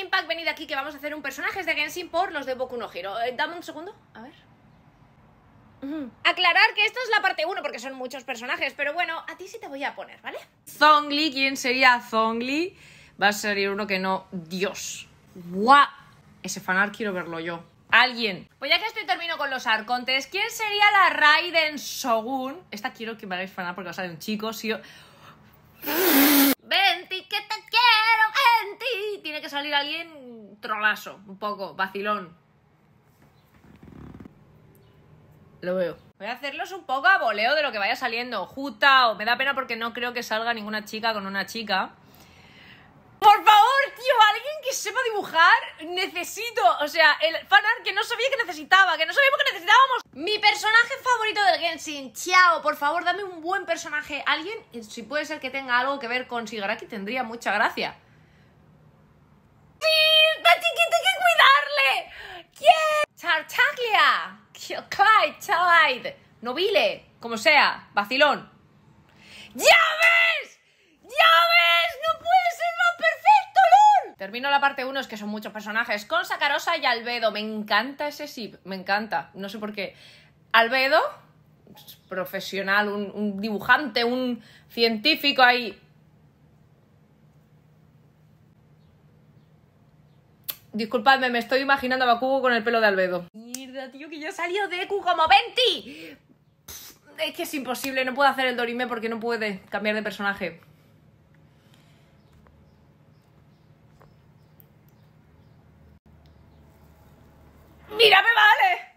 Impact, venid aquí que vamos a hacer un personaje de Genshin por los de Boku no Hero. Eh, dame un segundo, a ver. Aclarar que esto es la parte 1 porque son muchos personajes, pero bueno, a ti sí te voy a poner, ¿vale? Zongli, ¿quién sería Zongli? Va a salir uno que no. Dios. ¡Guau! Ese fanar quiero verlo yo. Alguien. Pues ya que estoy termino con los arcontes, ¿quién sería la Raiden Shogun? Esta quiero que me hagáis fanar porque va a salir un chico, sí. yo... alguien trolazo, un poco, vacilón. Lo veo. Voy a hacerlos un poco a voleo de lo que vaya saliendo. Juta o me da pena porque no creo que salga ninguna chica con una chica. Por favor, tío, alguien que sepa dibujar, necesito. O sea, el fanart que no sabía que necesitaba, que no sabíamos que necesitábamos. Mi personaje favorito del Genshin, Chao, por favor, dame un buen personaje. Alguien, si puede ser que tenga algo que ver con sigaraki tendría mucha gracia. Clyde, como sea, vacilón. ¡Ya ves! ¡Ya ves! ¡No puede ser más perfecto, Termino la parte 1, es que son muchos personajes, con Sacarosa y Albedo. Me encanta ese ship, me encanta, no sé por qué. Albedo, profesional, un, un dibujante, un científico ahí... Disculpadme, me estoy imaginando a Bakugo con el pelo de Albedo tío, que ya salió Deku como 20. Es que es imposible, no puedo hacer el Dorime porque no puede cambiar de personaje. ¡Mira, me vale!